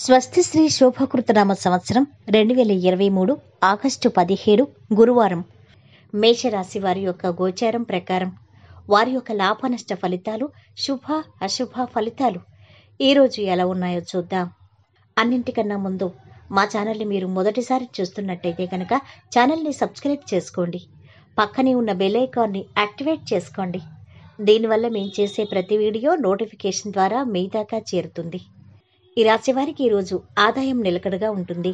స్వస్తి శ్రీ శోభకృతనామ సంవత్సరం రెండు వేల ఇరవై మూడు ఆగస్టు పదిహేడు గురువారం మేషరాశి వారి యొక్క గోచారం ప్రకారం వారి యొక్క లాభనష్ట ఫలితాలు శుభ అశుభ ఫలితాలు ఈరోజు ఎలా ఉన్నాయో చూద్దాం అన్నింటికన్నా ముందు మా ఛానల్ని మీరు మొదటిసారి చూస్తున్నట్టయితే కనుక ఛానల్ని సబ్స్క్రైబ్ చేసుకోండి పక్కనే ఉన్న బెల్ ఐకాన్ని యాక్టివేట్ చేసుకోండి దీనివల్ల మేము చేసే ప్రతి వీడియో నోటిఫికేషన్ ద్వారా మీ దాకా చేరుతుంది ఈ రాశివారికి ఈరోజు ఆదాయం నిలకడగా ఉంటుంది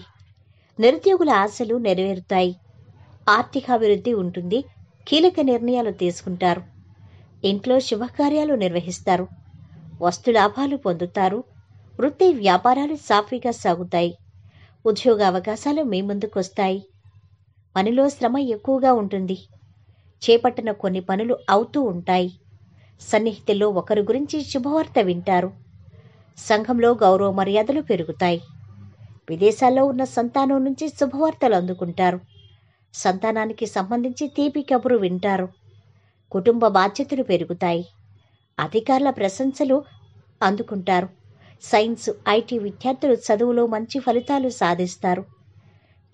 నిరుద్యోగుల ఆశలు నెరవేరుతాయి ఆర్థికాభివృద్ధి ఉంటుంది కీలక నిర్ణయాలు తీసుకుంటారు ఇంట్లో శుభకార్యాలు నిర్వహిస్తారు వస్తు లాభాలు పొందుతారు వృత్తి వ్యాపారాలు సాఫీగా సాగుతాయి ఉద్యోగ అవకాశాలు మీ ముందుకు వస్తాయి పనిలో శ్రమ ఎక్కువగా ఉంటుంది చేపట్టిన కొన్ని పనులు అవుతూ ఉంటాయి సన్నిహితుల్లో ఒకరి గురించి శుభవార్త వింటారు సంఘంలో గౌరవ మర్యాదలు పెరుగుతాయి విదేశాల్లో ఉన్న సంతానం నుంచి శుభవార్తలు అందుకుంటారు సంతానానికి సంబంధించి తీపి కబురు వింటారు కుటుంబ బాధ్యతలు పెరుగుతాయి అధికారుల ప్రశంసలు అందుకుంటారు సైన్స్ ఐటీ విద్యార్థులు చదువులో మంచి ఫలితాలు సాధిస్తారు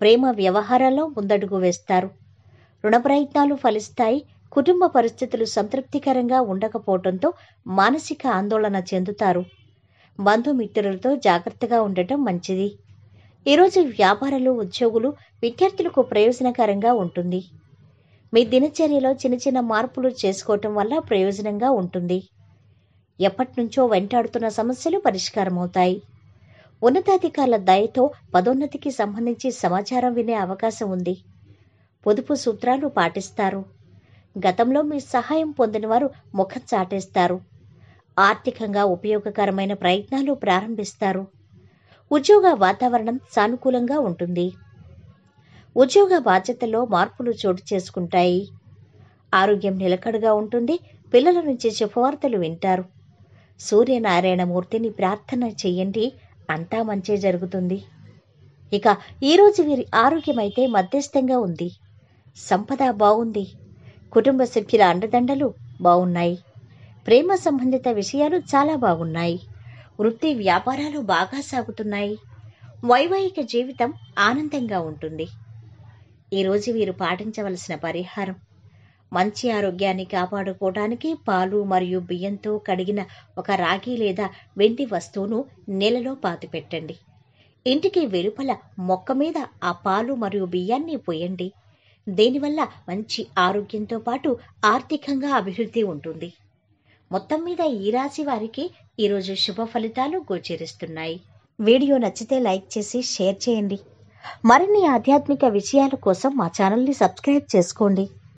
ప్రేమ వ్యవహారాల్లో ముందడుగు వేస్తారు రుణ ప్రయత్నాలు ఫలిస్తాయి కుటుంబ పరిస్థితులు సంతృప్తికరంగా ఉండకపోవడంతో మానసిక ఆందోళన చెందుతారు బంధుమిత్రులతో జాగ్రత్తగా ఉండటం మంచిది ఈరోజు వ్యాపారులు ఉద్యోగులు విద్యార్థులకు ప్రయోజనకరంగా ఉంటుంది మీ దినచర్యలో చిన్న చిన్న మార్పులు చేసుకోవటం వల్ల ప్రయోజనంగా ఉంటుంది ఎప్పటినుంచో వెంటాడుతున్న సమస్యలు పరిష్కారమవుతాయి ఉన్నతాధికారుల దయతో పదోన్నతికి సంబంధించి సమాచారం వినే అవకాశం ఉంది పొదుపు సూత్రాలు పాటిస్తారు గతంలో మీ సహాయం పొందిన వారు ముఖం చాటేస్తారు ఆర్థికంగా ఉపయోగకరమైన ప్రయత్నాలు ప్రారంభిస్తారు ఉద్యోగ వాతావరణం సానుకూలంగా ఉంటుంది ఉద్యోగ బాధ్యతల్లో మార్పులు చోటు చేసుకుంటాయి ఆరోగ్యం నిలకడగా ఉంటుంది పిల్లల నుంచి శుభవార్తలు వింటారు సూర్యనారాయణమూర్తిని ప్రార్థన చేయండి అంతా మంచే జరుగుతుంది ఇక ఈరోజు వీరి ఆరోగ్యమైతే మధ్యస్థంగా ఉంది సంపద బాగుంది కుటుంబ సభ్యుల అండదండలు బాగున్నాయి ప్రేమ సంబంధిత విషయాలు చాలా బాగున్నాయి వృత్తి వ్యాపారాలు బాగా సాగుతున్నాయి వైవాహిక జీవితం ఆనందంగా ఉంటుంది ఈరోజు వీరు పాటించవలసిన పరిహారం మంచి ఆరోగ్యాన్ని కాపాడుకోవడానికి పాలు మరియు బియ్యంతో కడిగిన ఒక రాగి లేదా వెండి వస్తువును నెలలో పాతిపెట్టండి ఇంటికి వెలుపల మొక్క మీద ఆ పాలు మరియు బియ్యాన్ని పోయండి దీనివల్ల మంచి ఆరోగ్యంతో పాటు ఆర్థికంగా అభివృద్ధి ఉంటుంది మొత్తం మీద ఈ రాశి వారికి ఈరోజు శుభ ఫలితాలు గోచరిస్తున్నాయి వీడియో నచ్చితే లైక్ చేసి షేర్ చేయండి మరిన్ని ఆధ్యాత్మిక విషయాల కోసం మా ఛానల్ని సబ్స్క్రైబ్ చేసుకోండి